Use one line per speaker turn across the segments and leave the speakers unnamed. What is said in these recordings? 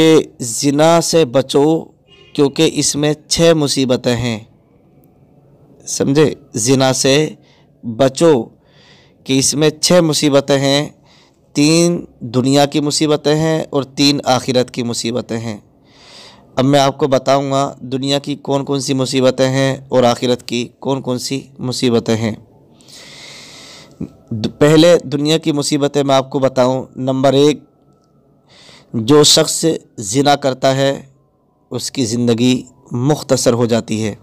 कि ज़िना से बचो क्योंकि इसमें छः मुसीबतें हैं समझे ज़िना से बचो कि इसमें छः मुसीबतें हैं तीन दुनिया की मुसीबतें हैं और तीन आखिरत की मुसीबतें हैं अब मैं आपको बताऊंगा दुनिया की कौन कौन सी मुसीबतें हैं और आखिरत की कौन कौन सी मुसीबतें हैं पहले दुनिया की मुसीबतें मैं आपको बताऊं नंबर एक जो शख्स जिना करता है उसकी ज़िंदगी मुख्तसर हो जाती है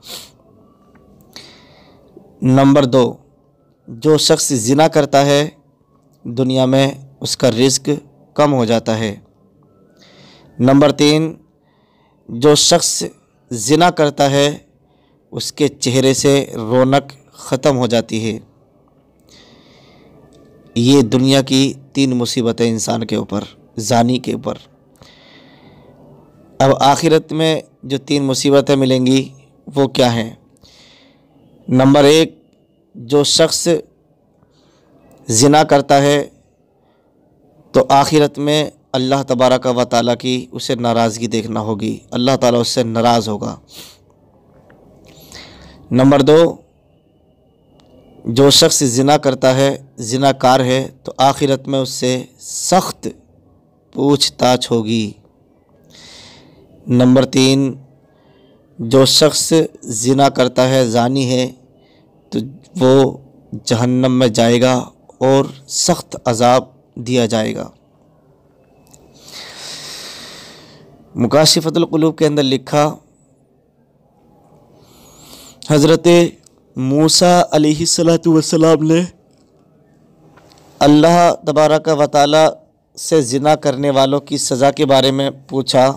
नंबर दो जो शख्स जिना करता है दुनिया में उसका रिस्क कम हो जाता है नंबर तीन जो शख्स जिना करता है उसके चेहरे से रौनक ख़त्म हो जाती है ये दुनिया की तीन मुसीबतें इंसान के ऊपर जानी के ऊपर अब आखिरत में जो तीन मुसीबतें मिलेंगी वो क्या हैं नंबर एक जो शख्स ज़िना करता है तो आखिरत में अल्लाह तबारक व ताल की उसे नाराज़गी देखना होगी अल्लाह ताला उससे नाराज़ होगा नंबर दो जो शख्स ज़िना करता है ज़िनाकार है तो आखिरत में उससे सख्त पूछताछ होगी नंबर तीन जो शख्स जिना करता है जानी है तो वो जहन्नम में जाएगा और सख्त अजाब दिया जाएगा मुकाशफ़तलूब के अंदर लिखा हज़रत मूसा अलैहि सलातु वसलाम ने अल्लाह तबारक व ताली से ज़िना करने वालों की सज़ा के बारे में पूछा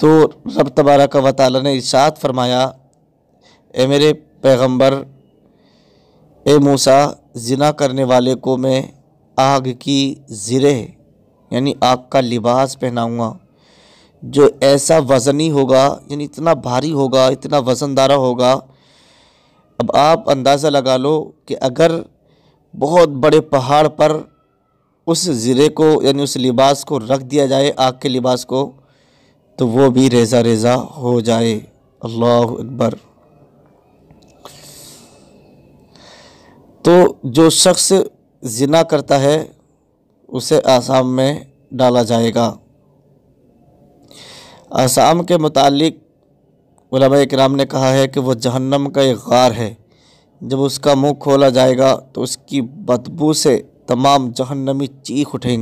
तो रब तबारा का वाल ने इशात फरमाया ए मेरे पैगंबर ए मूसा ज़िना करने वाले को मैं आग की ज़िरे यानी आग का लिबास पहनाऊँगा जो ऐसा वज़नी होगा यानी इतना भारी होगा इतना वज़नदारा होगा अब आप अंदाज़ा लगा लो कि अगर बहुत बड़े पहाड़ पर उस ज़िरे को यानी उस लिबास को रख दिया जाए आग के लिबास को तो वो भी रेजा रेजा हो जाए अल्लाह अकबर तो जो शख्स जिना करता है उसे आसाम में डाला जाएगा आसाम के मुतालिक कराम ने कहा है कि वह जहन्नम का एक गार है जब उसका मुंह खोला जाएगा तो उसकी बदबू से तमाम जहन्नमी चीख उठेंगे